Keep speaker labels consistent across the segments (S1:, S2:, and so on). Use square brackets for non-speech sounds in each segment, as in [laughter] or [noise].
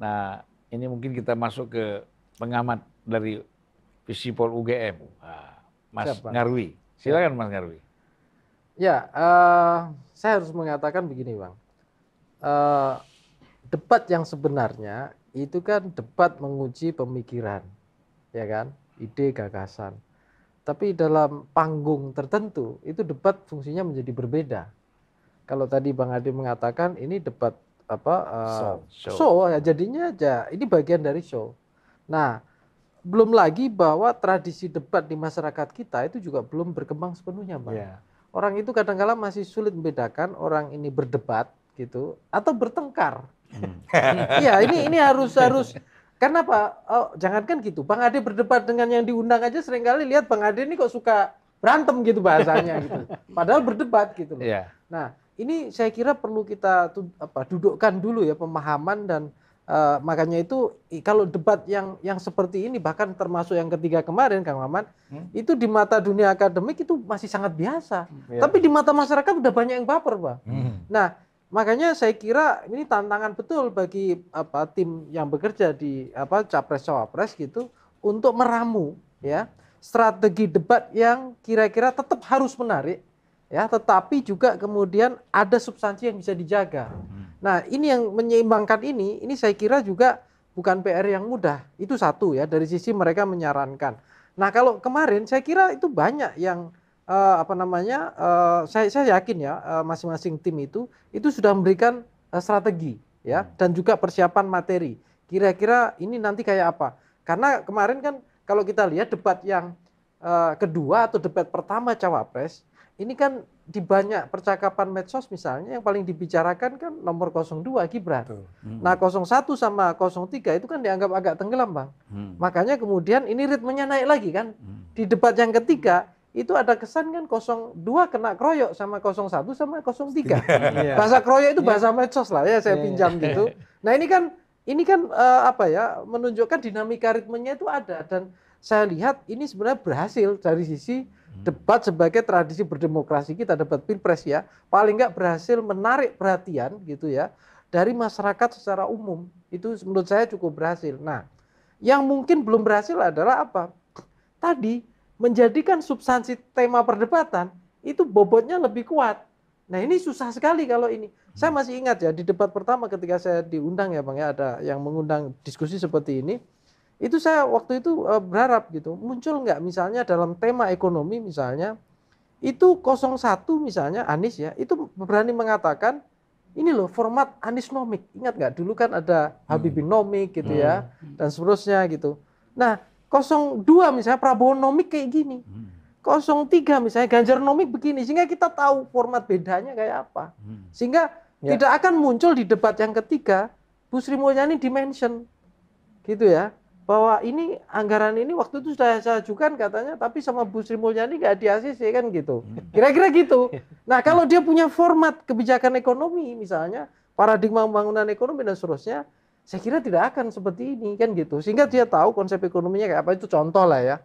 S1: Nah, ini mungkin kita masuk ke pengamat dari Visipol UGM, nah, Mas Siapa? Ngarwi. Ya. Silakan Mas Ngarwi. Ya, uh, saya harus mengatakan begini, Bang. Uh, debat yang sebenarnya itu kan debat menguji pemikiran, ya kan? Ide, gagasan. Tapi dalam panggung tertentu itu debat fungsinya menjadi berbeda. Kalau tadi Bang Adi mengatakan ini debat apa uh, show. show. show ya jadinya aja ini bagian dari show. Nah, belum lagi bahwa tradisi debat di masyarakat kita itu juga belum berkembang sepenuhnya, Bang. Yeah. Orang itu kadang-kala -kadang masih sulit membedakan orang ini berdebat gitu atau bertengkar. Hmm. [laughs] Iya, hmm. ini ini harus harus karena apa? Oh, jangankan gitu, Bang Ade berdebat dengan yang diundang aja seringkali lihat Bang Ade ini kok suka berantem gitu bahasanya gitu. Padahal berdebat gitu loh. Yeah. Nah, ini saya kira perlu kita apa, dudukkan dulu ya pemahaman dan uh, makanya itu kalau debat yang yang seperti ini bahkan termasuk yang ketiga kemarin Kang Maman hmm? itu di mata dunia akademik itu masih sangat biasa hmm, yeah. tapi di mata masyarakat udah banyak yang baper pak hmm. nah makanya saya kira ini tantangan betul bagi apa tim yang bekerja di apa capres cawapres gitu untuk meramu ya strategi debat yang kira-kira tetap harus menarik ya tetapi juga kemudian ada substansi yang bisa dijaga. Hmm. Nah, ini yang menyeimbangkan ini, ini saya kira juga bukan PR yang mudah. Itu satu ya dari sisi mereka menyarankan. Nah, kalau kemarin saya kira itu banyak yang uh, apa namanya? Uh, saya saya yakin ya masing eh, masing-masing tim itu itu sudah memberikan uh, strategi ya hmm. dan juga persiapan materi. Kira-kira ini nanti kayak apa? Karena kemarin kan kalau kita lihat debat yang uh, kedua atau debat pertama cawapres ini kan di banyak percakapan medsos misalnya yang paling dibicarakan kan nomor 02 Gibran. Hmm. Nah 01 sama 03 itu kan dianggap agak tenggelam bang. Hmm. Makanya kemudian ini ritmenya naik lagi kan. Hmm. Di debat yang ketiga itu ada kesan kan 02 kena kroyok sama 01 sama 03. [laughs] Iya. bahasa kroyok itu iya. bahasa medsos lah ya saya iya, pinjam gitu. [laughs] Nah ini kan ini kan uh, apa ya menunjukkan dinamika ritmenya itu ada dan saya lihat ini sebenarnya berhasil dari sisi Hmm. Debat sebagai tradisi berdemokrasi kita debat pilpres ya, paling nggak berhasil menarik perhatian gitu ya dari masyarakat secara umum. Itu menurut saya cukup berhasil. Nah, yang mungkin belum berhasil adalah apa? Tadi menjadikan substansi tema perdebatan itu bobotnya lebih kuat. Nah ini susah sekali kalau ini. Hmm. Saya masih ingat ya di debat pertama ketika saya diundang ya Bang ya ada yang mengundang diskusi seperti ini itu saya waktu itu eh, berharap gitu, muncul nggak misalnya dalam tema ekonomi misalnya, itu 01 misalnya Anies ya, itu berani mengatakan ini loh format nomik Ingat nggak dulu kan ada hmm. Habibie nomik gitu ya hmm. Hmm. dan seterusnya gitu. Nah 02 misalnya Prabowo nomik kayak gini. 03 misalnya Ganjar nomik begini sehingga kita tahu format bedanya kayak apa. Sehingga ya. tidak akan muncul di debat yang ketiga Bu Sri Mulyani dimension gitu ya bahwa ini anggaran ini waktu itu sudah saya ajukan katanya tapi sama Bu Sri Mulyani nggak di ACC kan gitu hmm. kira-kira gitu [laughs] nah kalau dia punya format kebijakan ekonomi misalnya paradigma pembangunan ekonomi dan seterusnya saya kira tidak akan seperti ini kan gitu sehingga dia tahu konsep ekonominya kayak apa itu contoh lah ya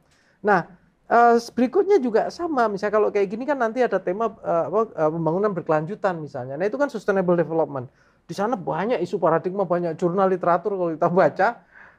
S1: nah eh, berikutnya juga sama misalnya kalau kayak gini kan nanti ada tema eh, apa, eh, pembangunan berkelanjutan misalnya nah itu kan sustainable development di sana banyak isu paradigma banyak jurnal literatur kalau kita baca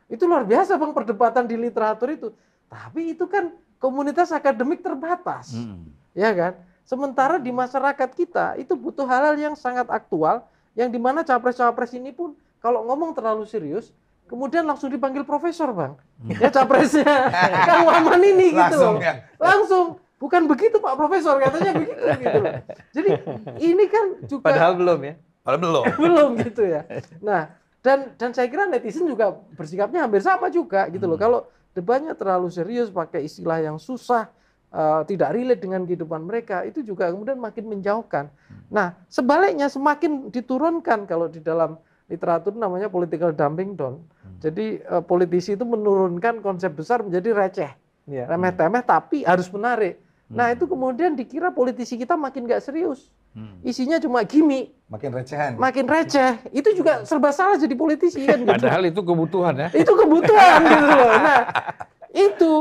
S1: itu luar biasa bang perdebatan di literatur itu. Tapi itu kan komunitas akademik terbatas, hmm. ya kan. Sementara di masyarakat kita itu butuh hal-hal yang sangat aktual, yang dimana capres-capres ini pun kalau ngomong terlalu serius, kemudian langsung dipanggil profesor bang, hmm. ya capresnya [laughs] kan Waman ini gitu ya. langsung bukan begitu Pak Profesor katanya begitu gitu Jadi ini kan juga padahal belum ya. Padahal belum. [laughs] belum gitu ya. Nah, dan dan saya kira netizen juga bersikapnya hampir sama juga gitu loh. Hmm. Kalau debatnya terlalu serius pakai istilah yang susah uh, tidak relate dengan kehidupan mereka itu juga kemudian makin menjauhkan. Hmm. Nah, sebaliknya semakin diturunkan kalau di dalam literatur namanya political dumping down. Hmm. Jadi uh, politisi itu menurunkan konsep besar menjadi receh. ya. Remeh-temeh tapi harus menarik. Nah, hmm. Nah, itu kemudian dikira politisi kita makin nggak serius. Hmm. Isinya cuma gimmick. Makin recehan. Makin receh. Itu juga serba salah jadi politisi kan gitu. Padahal itu kebutuhan ya. Itu kebutuhan gitu loh. Nah, itu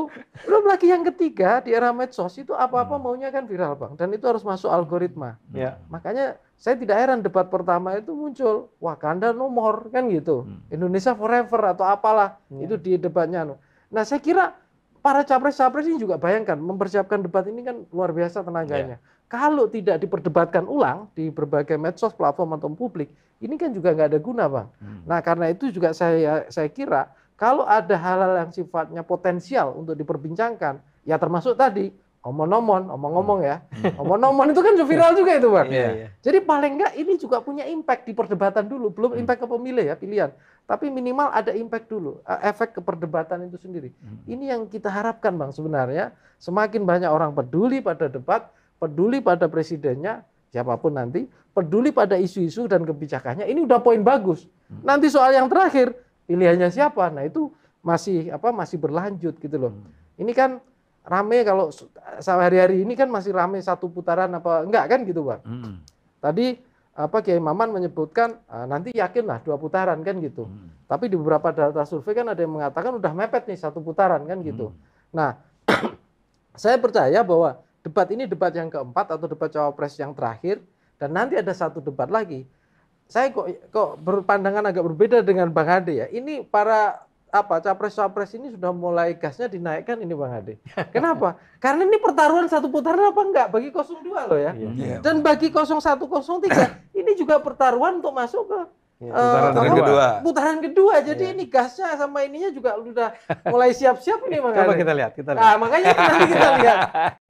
S1: belum lagi yang ketiga di era medsos itu apa-apa hmm. maunya kan viral bang dan itu harus masuk algoritma hmm. ya. makanya saya tidak heran debat pertama itu muncul wah kanda nomor kan gitu hmm. Indonesia forever atau apalah ya. itu di debatnya nah saya kira para capres-capres ini juga bayangkan mempersiapkan debat ini kan luar biasa tenaganya. Yeah. Kalau tidak diperdebatkan ulang di berbagai medsos, platform atau publik, ini kan juga nggak ada guna, bang. Hmm. Nah karena itu juga saya saya kira kalau ada hal-hal yang sifatnya potensial untuk diperbincangkan, ya termasuk tadi omon-omon, omong-omong ya, hmm. Hmm. omon-omon itu kan viral juga itu bang. Yeah, yeah. Jadi paling nggak ini juga punya impact di perdebatan dulu, belum hmm. impact ke pemilih ya pilihan. Tapi minimal ada impact dulu, eh, efek keperdebatan itu sendiri. Hmm. Ini yang kita harapkan Bang sebenarnya. Semakin banyak orang peduli pada debat, peduli pada presidennya, siapapun nanti, peduli pada isu-isu dan kebijakannya, ini udah poin bagus. Hmm. Nanti soal yang terakhir, pilihannya siapa? Nah itu masih apa masih berlanjut gitu loh. Hmm. Ini kan rame kalau eh, sehari-hari ini kan masih rame satu putaran apa enggak kan gitu bang. Hmm. Tadi apa Kiai Maman menyebutkan ah, nanti yakinlah dua putaran kan gitu. Hmm. Tapi di beberapa data survei kan ada yang mengatakan udah mepet nih satu putaran kan gitu. Hmm. Nah, [clears throat] saya percaya bahwa debat ini debat yang keempat atau debat cawapres yang terakhir dan nanti ada satu debat lagi. Saya kok kok berpandangan agak berbeda dengan Bang Ade ya. Ini para apa capres-capres ini sudah mulai gasnya dinaikkan ini Bang Ade. [laughs] Kenapa? Karena ini pertaruhan satu putaran apa enggak bagi 02 loh ya. Iya. Iya. Dan bagi 0103 tiga [laughs] ini juga pertaruhan untuk masuk ke iya, eh, putaran, uh, kedua. Putaran kedua. Jadi ini gasnya sama ininya juga sudah mulai siap-siap nih Bang Coba Ade. kita lihat, kita nah, lihat. Nah, makanya kita [laughs] lihat.